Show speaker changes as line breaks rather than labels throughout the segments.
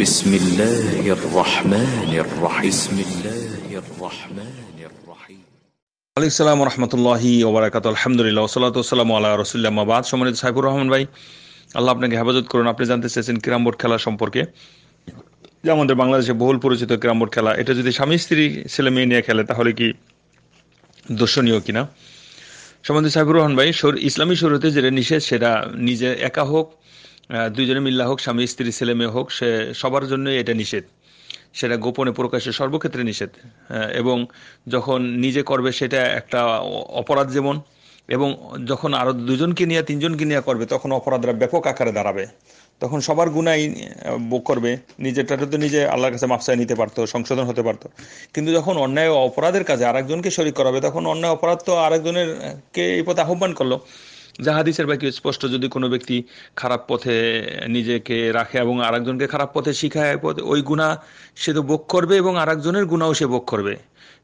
بسم الله الرحمن الرحيم بسم الله الرحمن الرحيم আলাইকুম সালাম রহমতুল্লাহি ওবরাকাত আলহামদুলিল্লাহ ওসলাত ওসালাম আল্লাহ রসুল্লামাবাদ সম্মানিত সাইফুর রহমান ভাই আল্লাহ আপনাকে হেফাজত করুন আপনি জানতে চেয়েছেন ক্রাম বোর্ড খেলা সম্পর্কে যে আমাদের বাংলাদেশে বহুল পরিচিত ক্রাম বোর্ড খেলা এটা যদি স্বামী স্ত্রী ছেলে মেয়ে নিয়ে খেলে তাহলে কি দর্শনীয় কিনা সম্বন্ধে সাইফুর রহমান ভাই ইসলামী শরীয়তে যেটা নিষেধ সেটা নিজে একা হোক দুইজনে মিল্লা হোক স্বামী স্ত্রী ছেলে মেয়ে হোক সে সবার জন্যই এটা নিষেধ সেটা গোপনে প্রকাশে সর্বক্ষেত্রে নিষেধ এবং যখন নিজে করবে সেটা একটা অপরাধ যেমন এবং যখন আরও দুজনকে নিয়ে তিনজনকে নিয়ে করবে তখন অপরাধরা ব্যাপক আকারে দাঁড়াবে তখন সবার গুণাই করবে নিজেরটা তো নিজে আল্লাহর কাছে মাপসায় নিতে পারতো সংশোধন হতে পারতো কিন্তু যখন অন্যায় অপরাধের কাজে আরেকজনকে শরিক করাবে তখন অন্যায় অপরাধ তো আরেকজনের কে এই পথে আহ্বান করলো যা হাদিসের বাকি স্পষ্ট যদি কোনো ব্যক্তি খারাপ পথে নিজেকে রাখে এবং আরেকজনকে খারাপ পথে শিখায় পথে ওই গুণা সে তো ভোগ করবে এবং আরেকজনের গুণাও সে ভোগ করবে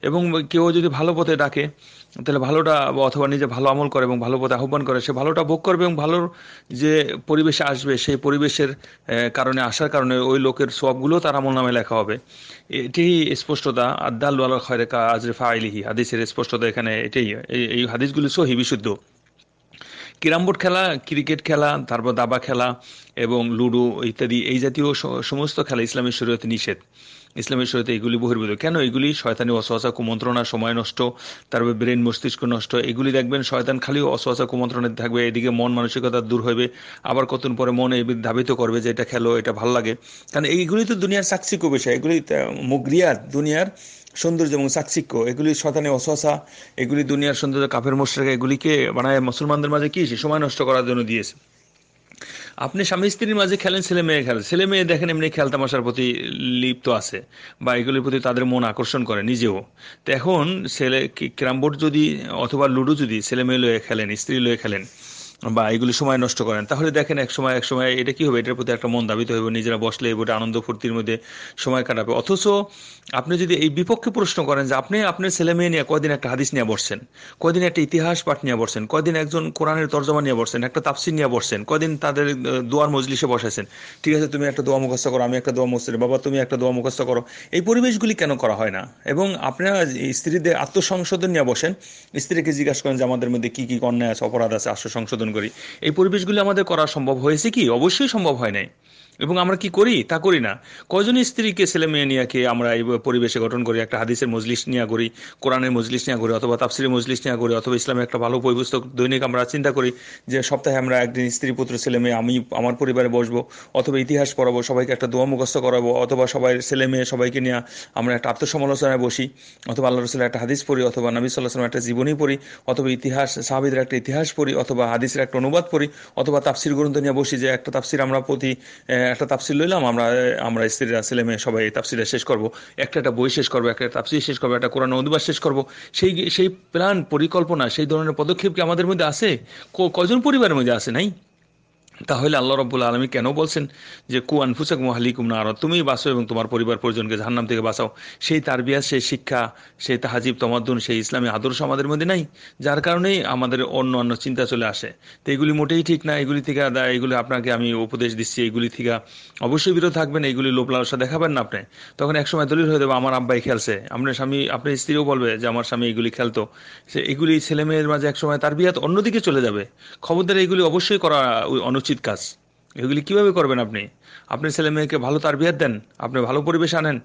এবং কেউ যদি ভালো পথে ডাকে তাহলে ভালোটা অথবা নিজে ভালো আমল করে এবং ভালো পথে আহ্বান করে সে ভালোটা ভোগ করবে এবং ভালোর যে পরিবেশে আসবে সেই পরিবেশের কারণে আসার কারণে ওই লোকের সবগুলো তার আমল নামে লেখা হবে এটি স্পষ্টতা আদাল আল্লাহ খয়রে কা আজরে ফাইলিহি হাদিসের স্পষ্টতা এখানে এটাই এই হাদিসগুলি সহি বিশুদ্ধ ক্যারামবোর্ড খেলা ক্রিকেট খেলা তারপর দাবা খেলা এবং লুডো ইত্যাদি এই জাতীয় সমস্ত খেলা ইসলামের শরীয়তে নিষেধ ইসলামের শরীয়তে এগুলি বহির্ভূত কেন এগুলি শয়তানি অসহসা কুমন্ত্রণা সময় নষ্ট তারপর ব্রেন মস্তিষ্ক নষ্ট এগুলি দেখবেন শয়তান খালি অসহসা কুমন্ত্রণা থাকবে এদিকে মন মানসিকতা দূর হবে আবার কতদিন পরে মন এই ধাবিত করবে যে এটা খেলো এটা ভাল লাগে কারণ এইগুলি তো দুনিয়ার সাক্ষী কবিষয় এগুলি মুগরিয়াত দুনিয়ার সৌন্দর্য এবং চাকচিক্য এগুলি শতানে অসহসা এগুলি দুনিয়ার সৌন্দর্য কাফের মোশরেখা এগুলিকে বানায় মুসলমানদের মাঝে কি সে সময় নষ্ট করার জন্য দিয়েছে আপনি স্বামী স্ত্রীর মাঝে খেলেন ছেলে মেয়ে খেলেন ছেলে মেয়ে দেখেন এমনি খেয়াল তামাশার প্রতি লিপ্ত আছে বা এগুলির প্রতি তাদের মন আকর্ষণ করে নিজেও তো এখন ছেলে ক্যারাম বোর্ড যদি অথবা লুডো যদি ছেলে মেয়ে লয়ে খেলেন স্ত্রী লয়ে খেলেন বা এগুলি সময় নষ্ট করেন তাহলে দেখেন এক সময় এক সময় এটা কি হবে এটার প্রতি একটা মন দাবিত হবে নিজেরা বসলে এবার আনন্দ ফুর্তির মধ্যে সময় কাটাবে অথচ আপনি যদি এই বিপক্ষে প্রশ্ন করেন যে আপনি আপনার ছেলে মেয়ে নিয়ে কদিন একটা হাদিস নিয়ে বসছেন কদিন একটা ইতিহাস পাঠ নিয়ে বসছেন কদিন একজন কোরআনের তর্জমা নিয়ে বসছেন একটা তাপসিন নিয়ে বসছেন কদিন তাদের দোয়ার মজলিসে বসেছেন ঠিক আছে তুমি একটা দোয়া মুখস্থ করো আমি একটা দোয়া মুখস্থ বাবা তুমি একটা দোয়া মুখস্থ করো এই পরিবেশগুলি কেন করা হয় না এবং আপনারা স্ত্রীদের আত্মসংশোধন নিয়ে বসেন স্ত্রীকে জিজ্ঞাসা করেন যে আমাদের মধ্যে কি কি অন্যায় আছে অপরাধ আছে আত্মসংশোধন করি এই পরিবেশগুলি আমাদের করা সম্ভব হয়েছে কি অবশ্যই সম্ভব হয় নাই এবং আমরা কি করি তা করি না কজন স্ত্রীকে ছেলে মেয়ে নিয়ে আমরা এই পরিবেশে গঠন করি একটা হাদিসের মজলিস নিয়ে করি কোরআনের মজলিস নিয়ে করি অথবা তাফসিরের মজলিস নিয়ে করি অথবা ইসলামের একটা ভালো বইপুস্তক দৈনিক আমরা চিন্তা করি যে সপ্তাহে আমরা একদিন স্ত্রী পুত্র ছেলে মেয়ে আমি আমার পরিবারে বসবো অথবা ইতিহাস পড়াবো সবাইকে একটা দোয়া মুখস্থ করাবো অথবা সবাই ছেলে মেয়ে সবাইকে নিয়ে আমরা একটা আত্মসমালোচনায় বসি অথবা আল্লাহ রসুল্লাহ একটা হাদিস পড়ি অথবা নবী সাল্লাহ একটা জীবনী পড়ি অথবা ইতিহাস সাহাবিদের একটা ইতিহাস পড়ি অথবা হাদিসের একটা অনুবাদ পড়ি অথবা তাফসির গ্রন্থ নিয়ে বসি যে একটা তাফসির আমরা প্রতি একটা তাফসির লইলাম আমরা আমরা স্ত্রীরা ছেলে মেয়ে সবাই এই তাপসিরা শেষ করব একটা একটা বই শেষ করবো একটা তাফসির শেষ করবো একটা কোরআন অধিবাস শেষ করব সেই সেই প্ল্যান পরিকল্পনা সেই ধরনের পদক্ষেপ কি আমাদের মধ্যে আছে কজন পরিবারের মধ্যে আছে নাই তাহলে আল্লাহ রব্বুল আলমী কেন বলছেন যে কুয়ান ফুসেক মোহালিকুম না তুমি বাঁচো এবং তোমার পরিবার পরিজনকে জাহান্নাম থেকে বাঁচাও সেই তারবিয়া সেই শিক্ষা সেই তাহাজিব তমাদ্দুন সেই ইসলামী আদর্শ আমাদের মধ্যে নাই যার কারণেই আমাদের অন্য অন্য চিন্তা চলে আসে তো এগুলি মোটেই ঠিক না এগুলি থেকে এগুলি আপনাকে আমি উপদেশ দিচ্ছি এগুলি থেকে অবশ্যই বিরত থাকবেন এগুলি লোভ লালসা দেখাবেন না আপনি তখন একসময় দলিল হয়ে দেবে আমার আব্বাই খেলছে আপনার স্বামী আপনার স্ত্রীও বলবে যে আমার স্বামী এগুলি খেলতো সে এগুলি ছেলেমেয়ের মাঝে একসময় তার বিয়াত অন্যদিকে চলে যাবে খবরদার এগুলি অবশ্যই করা অনুচিত উচিত কাজ এগুলি কিভাবে করবেন আপনি আপনি ছেলে মেয়েকে ভালো তার বিয়ে দেন আপনি ভালো পরিবেশ আনেন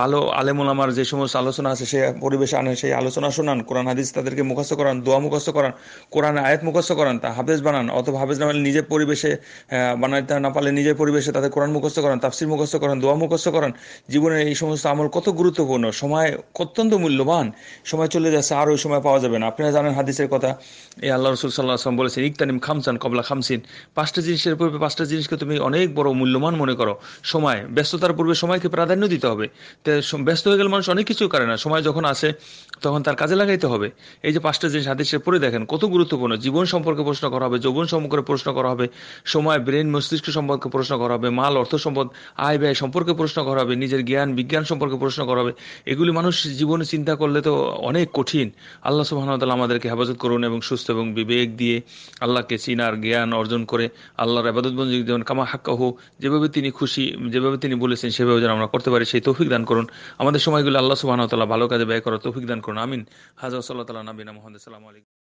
ভালো আলেমুল আমার যে সমস্ত আলোচনা আছে সে পরিবেশ আনেন সেই আলোচনা শোনান কোরআন হাদিস তাদেরকে মুখস্থ করান দোয়া মুখস্থ করান কোরআনে আয়াত মুখস্থ করান তা হাফেজ বানান অথবা হাফেজ না নিজের পরিবেশে বানাইতে না পারলে নিজের পরিবেশে তাদের কোরআন মুখস্থ করান তাফসির মুখস্থ করান দোয়া মুখস্থ করান জীবনের এই সমস্ত আমল কত গুরুত্বপূর্ণ সময় অত্যন্ত মূল্যবান সময় চলে যাচ্ছে আর ওই সময় পাওয়া যাবে না আপনারা জানেন হাদিসের কথা এই আল্লাহ রসুল সাল্লাহ আসলাম বলেছেন ইকতানিম খামসান কবলা খামসিন পাঁচটা জিনিসের পূর্বে পাঁচটা জিনিসকে তুমি অনেক বড় মূল্যবান সমান মনে করো সময় ব্যস্ততার পূর্বে সময়কে প্রাধান্য দিতে হবে ব্যস্ত হয়ে গেলে মানুষ অনেক কিছু করে না সময় যখন আসে তখন তার কাজে লাগাইতে হবে এই যে পাঁচটা জিনিস হাদিসে পরে দেখেন কত গুরুত্বপূর্ণ জীবন সম্পর্কে প্রশ্ন করা হবে যৌবন সম্পর্কে প্রশ্ন করা হবে সময় ব্রেন মস্তিষ্ক সম্পর্কে প্রশ্ন করা হবে মাল অর্থ সম্পদ আয় ব্যয় সম্পর্কে প্রশ্ন করা হবে নিজের জ্ঞান বিজ্ঞান সম্পর্কে প্রশ্ন করা হবে এগুলি মানুষ জীবনে চিন্তা করলে তো অনেক কঠিন আল্লাহ সুবাহতাল আমাদেরকে হেফাজত করুন এবং সুস্থ এবং বিবেক দিয়ে আল্লাহকে চিনার জ্ঞান অর্জন করে আল্লাহর আবাদতবন্দি যেমন কামা হাক্কাহ যেভাবে যেভাবে তিনি খুশি যেভাবে তিনি বলেছেন সেভাবে যেন আমরা করতে পারি সেই তৌফিক দান করুন আমাদের সময়গুলো আল্লাহ সুবাহ ভালো কাজে ব্যয় করার তৌফিক দান করুন আমিন হাজার সাল্লাহ তালা নবীনা মোহাম্মদ সাল্লাম আলাইকুম